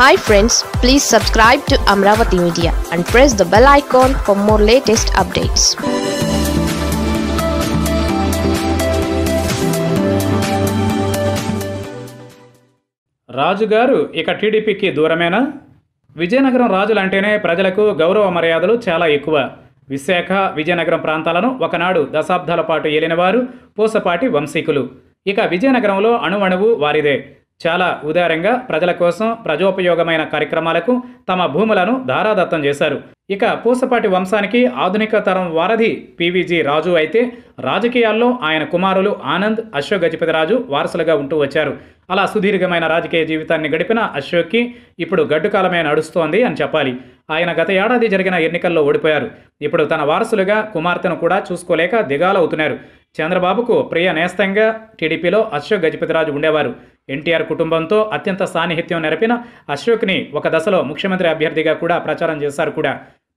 hi friends please subscribe to Amaravati media and press the bell icon for more latest updates రాజుగారు ఇక టీడీపీకి దూరమేనా విజయనగరం రాజులంటేనే ప్రజలకు గౌరవ మర్యాదలు చాలా ఎక్కువ విశాఖ విజయనగరం ప్రాంతాలను ఒకనాడు దశాబ్దాల పాటు ఏలినవారు పూసపాటి వంశీకులు ఇక విజయనగరంలో అణువణువు వారిదే చాలా ఉదారంగా ప్రజల కోసం ప్రజోపయోగమైన కార్యక్రమాలకు తమ భూములను ధారాదత్తం చేశారు ఇక పూసపాటి వంశానికి ఆధునిక తరం వారధి పీవీజీ రాజు అయితే రాజకీయాల్లో ఆయన కుమారులు ఆనంద్ అశోక్ గజపతి రాజు వారసులుగా ఉంటూ వచ్చారు అలా సుదీర్ఘమైన రాజకీయ జీవితాన్ని గడిపిన అశోక్కి ఇప్పుడు గడ్డుకాలమే నడుస్తోంది అని చెప్పాలి ఆయన గత ఏడాది జరిగిన ఎన్నికల్లో ఓడిపోయారు ఇప్పుడు తన వారసులుగా కుమార్తెను కూడా చూసుకోలేక దిగాలవుతున్నారు చంద్రబాబుకు ప్రియ నేస్తంగా టీడీపీలో అశోక్ గజపతిరాజు ఉండేవారు ఎన్టీఆర్ కుటుంబంతో అత్యంత సాన్నిహిత్యం నెరపిన అశోక్ని ఒక దశలో ముఖ్యమంత్రి అభ్యర్థిగా కూడా ప్రచారం చేశారు కూడా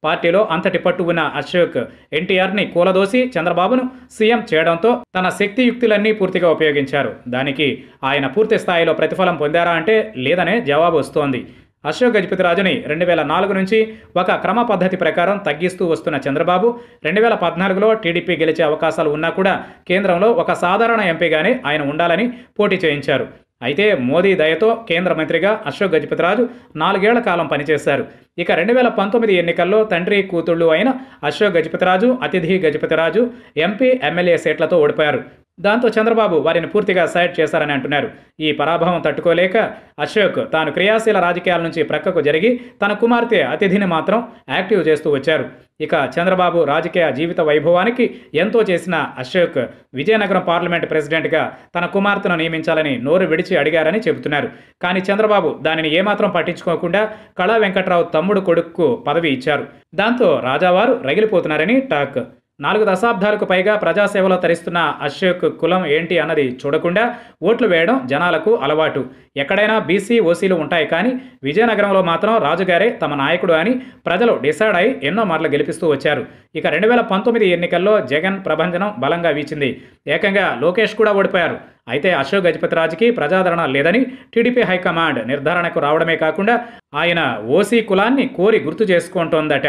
పార్టీలో అంతటి పట్టు ఉన్న అశోక్ ఎన్టీఆర్ని కూలదోసి చంద్రబాబును సీఎం చేయడంతో తన శక్తియుక్తులన్నీ పూర్తిగా ఉపయోగించారు దానికి ఆయన పూర్తి స్థాయిలో ప్రతిఫలం పొందారా అంటే లేదనే జవాబు వస్తోంది అశోక్ గజపతిరాజుని రెండు వేల నాలుగు నుంచి ఒక క్రమ పద్ధతి ప్రకారం తగ్గిస్తూ వస్తున్న చంద్రబాబు రెండు వేల పద్నాలుగులో టీడీపీ గెలిచే అవకాశాలు ఉన్నా కూడా కేంద్రంలో ఒక సాధారణ ఎంపీగానే ఆయన ఉండాలని పోటీ చేయించారు అయితే మోదీ దయతో కేంద్ర మంత్రిగా అశోక్ గజపతిరాజు నాలుగేళ్ల కాలం పనిచేశారు ఇక రెండు వేల పంతొమ్మిది ఎన్నికల్లో తండ్రి కూతుళ్ళు అయిన అశోక్ గజపతిరాజు అతిథి గజపతిరాజు ఎంపీ ఎమ్మెల్యే సీట్లతో ఓడిపోయారు దాంతో చంద్రబాబు వారిని పూర్తిగా సైడ్ చేశారని అంటున్నారు ఈ పరాభవం తట్టుకోలేక అశోక్ తాను క్రియాశీల రాజకీయాల నుంచి ప్రక్కకు జరిగి తన కుమార్తె అతిథిని మాత్రం యాక్టివ్ చేస్తూ వచ్చారు ఇక చంద్రబాబు రాజకీయ జీవిత వైభవానికి ఎంతో చేసిన అశోక్ విజయనగరం పార్లమెంట్ ప్రెసిడెంట్గా తన కుమార్తెను నియమించాలని నోరు విడిచి అడిగారని చెబుతున్నారు కానీ చంద్రబాబు దానిని ఏమాత్రం పట్టించుకోకుండా కళా వెంకట్రావు తమ్ముడు కొడుకు పదవి ఇచ్చారు దాంతో రాజావారు రగిలిపోతున్నారని టాక్ నాలుగు దశాబ్దాలకు పైగా ప్రజాసేవలో తరిస్తున్న అశోక్ కులం ఏంటి అన్నది చూడకుండా ఓట్లు వేయడం జనాలకు అలవాటు ఎక్కడైనా బీసీ ఓసీలు ఉంటాయి కానీ విజయనగరంలో మాత్రం రాజుగారే తమ నాయకుడు అని ప్రజలు డిసైడ్ అయి ఎన్నో మార్లు గెలిపిస్తూ వచ్చారు ఇక రెండు వేల పంతొమ్మిది ఎన్నికల్లో జగన్ ప్రభంజనం బలంగా వీచింది ఏకంగా లోకేష్ కూడా ఓడిపోయారు అయితే అశోక్ గజపతిరాజుకి ప్రజాదరణ లేదని టీడీపీ హైకమాండ్ నిర్ధారణకు రావడమే కాకుండా ఆయన ఓసీ కులాన్ని కోరి గుర్తు చేసుకుంటోందట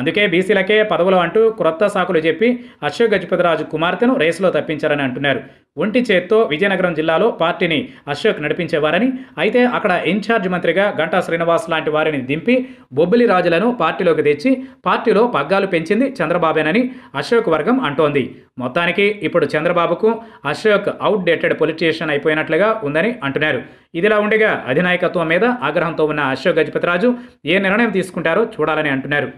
అందుకే బీసీలకే పదవులు అంటూ క్రొత్త సాకులు చెప్పి అశోక్ గజపతిరాజు కుమార్తెను రేసులో తప్పించారని అంటున్నారు ఒంటి చేత్తో విజయనగరం జిల్లాలో పార్టీని అశోక్ నడిపించేవారని అయితే అక్కడ ఇన్ఛార్జ్ మంత్రిగా గంటా శ్రీనివాస్ లాంటి వారిని దింపి బొబ్బిలి రాజులను పార్టీలోకి తెచ్చి పార్టీలో పగ్గాలు పెంచింది చంద్రబాబేనని అశోక్ వర్గం అంటోంది మొత్తానికి ఇప్పుడు చంద్రబాబుకు అశోక్ అవుట్డేటెడ్ పొలిటీషియన్ అయిపోయినట్లుగా ఉందని అంటున్నారు ఇదిలా ఉండగా అధినాయకత్వం మీద ఆగ్రహంతో ఉన్న అశోక్ గజపతిరాజు ఏ నిర్ణయం తీసుకుంటారో చూడాలని అంటున్నారు